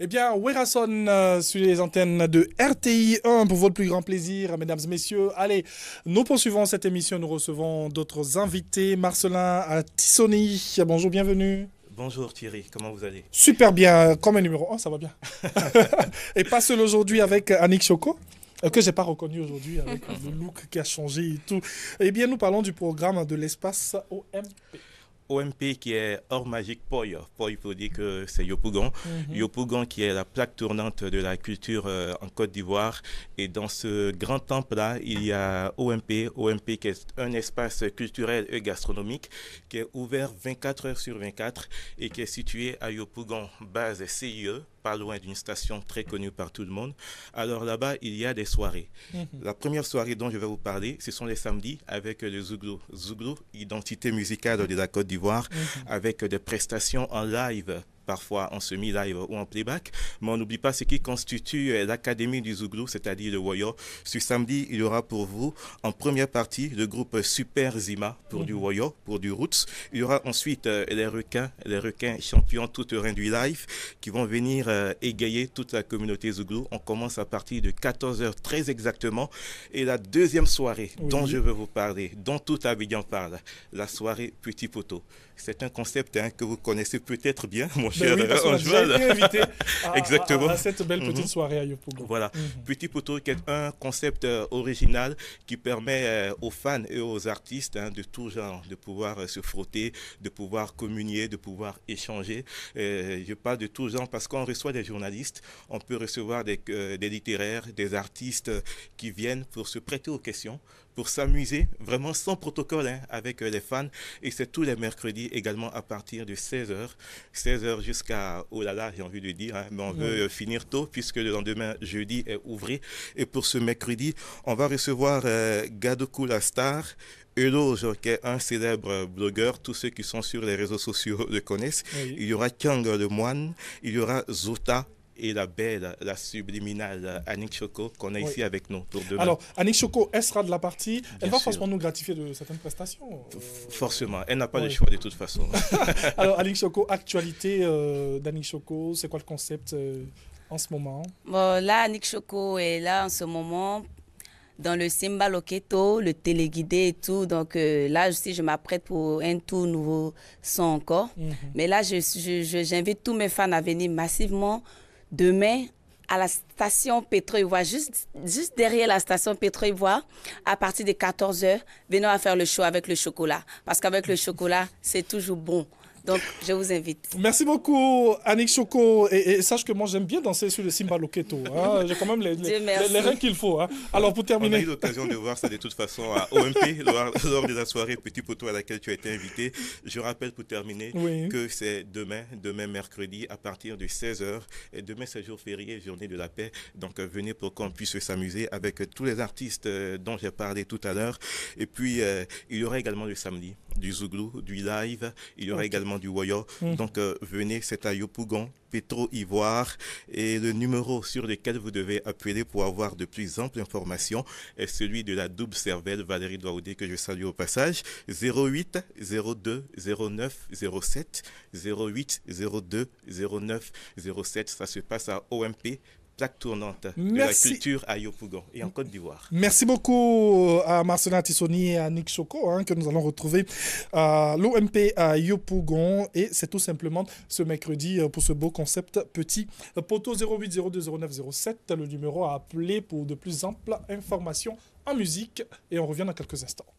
Eh bien, Werason Son, euh, sur les antennes de RTI 1 pour votre plus grand plaisir, mesdames et messieurs. Allez, nous poursuivons cette émission. Nous recevons d'autres invités. Marcelin Tissoni, bonjour, bienvenue. Bonjour Thierry, comment vous allez Super bien, comme un numéro 1, ça va bien. et pas seul aujourd'hui avec Annick Choco euh, que j'ai pas reconnu aujourd'hui avec le look qui a changé et tout. Eh bien, nous parlons du programme de l'espace OMP. OMP qui est hors magique POI. il faut dire que c'est Yopougon. Mhm. Yopougon qui est la plaque tournante de la culture euh, en Côte d'Ivoire. Et dans ce grand temple-là, il y a OMP. OMP qui est un espace culturel et gastronomique qui est ouvert 24 heures sur 24 et qui est situé à Yopougon, base CIE pas loin d'une station très connue par tout le monde. Alors là-bas, il y a des soirées. Mhm. La première soirée dont je vais vous parler, ce sont les samedis avec le Zouglou. Zouglou, identité musicale de la Côte d'Ivoire, mhm. avec des prestations en live parfois en semi-live ou en playback. Mais on n'oublie pas ce qui constitue euh, l'Académie du Zouglou, c'est-à-dire le Woyo. Ce samedi, il y aura pour vous, en première partie, le groupe Super Zima pour du mhm. Woyo, pour du Roots. Il y aura ensuite euh, les requins, les requins champions tout-terrain du live qui vont venir euh, égayer toute la communauté Zouglou. On commence à partir de 14h très exactement. Et la deuxième soirée dont je veux vous parler, dont tout Abidjan parle, la soirée Petit Poteau. C'est un concept hein, que vous connaissez peut-être bien. Moi, ben Exactement. À, cette belle petite mhm. soirée à Yopougou. Voilà. Mhm. Petit Poteau qui est un concept euh, original qui permet euh, aux fans et aux artistes hein, de tout genre de pouvoir euh, se frotter, de pouvoir communier, de pouvoir échanger. je parle de tout genre parce qu'on reçoit des journalistes, on peut recevoir des littéraires, des artistes qui viennent pour se prêter aux questions, pour s'amuser, vraiment sans protocole hein, avec euh, les fans. Et c'est tous les mercredis également à partir de 16h. 16h jusqu'à, oh là là, j'ai envie de dire, hein, mais on veut euh, finir tôt puisque le lendemain, jeudi, est ouvré. Et pour ce mercredi, on va recevoir euh, Gadoku la star. Eloge, qui est un célèbre blogueur, tous ceux qui sont sur les réseaux sociaux le connaissent. Il y aura Kang le moine, il y aura Zota, et la belle, la subliminale euh, Annick Choco qu'on a ici avec nous pour demain. Alors, Annick Choco, elle sera de la partie. elle va forcément nous gratifier de certaines prestations. Euh. Forcément, elle n'a pas le de choix de toute façon. Alors, Annick Choco, actualité euh, d'Annick Choco, c'est quoi le concept euh, en ce moment bon, Là, Annick Choco est là en ce moment dans le Simba Loketo, le téléguidé et tout. Donc là aussi, je m'apprête pour un tout nouveau son encore. Mhm. Mais là, j'invite je, je, tous mes fans à venir massivement demain à la station petro juste, juste derrière la station petro à partir de 14h, venons à faire le show avec le chocolat. Parce qu'avec le chocolat, c'est toujours bon. Donc, je vous invite. Merci beaucoup, Annick Choco. Et, sache que moi, j'aime bien danser sur le Simba hein. J'ai quand même les, les, reins qu'il faut. Hein. Alors, pour terminer. On a eu l'occasion de voir ça de toute façon à OMP, lors, de la soirée Petit Poteau à laquelle tu as été invité. Je rappelle pour terminer que c'est demain, demain mercredi, à partir de 16h. Et demain, c'est jour férié, journée de la paix. Donc, euh, venez pour qu'on puisse s'amuser avec tous les artistes euh, dont j'ai parlé tout à l'heure. Et puis, euh, il y aura également le samedi du Zouglou, du Live, il y aura également du Woyo. Donc euh, venez, c'est à Yopougon, Petro Ivoire. Et le numéro sur lequel vous devez appeler pour avoir de plus amples informations est celui de la double cervelle Valérie Doaoudé que je salue au passage. 08 02 09 07 08 02 09 07. Ça se passe à OMP tournante Merci. de la à Yopougon et en Côte d'Ivoire. Merci beaucoup euh, à Marcelin Tissoni et à Nick Choco hein, que nous allons retrouver à euh, l'OMP à Yopougon. Et c'est tout simplement ce mercredi euh, pour ce beau concept petit poteau 08020907, le numéro à appeler pour de plus amples informations en musique. Et on revient dans quelques instants.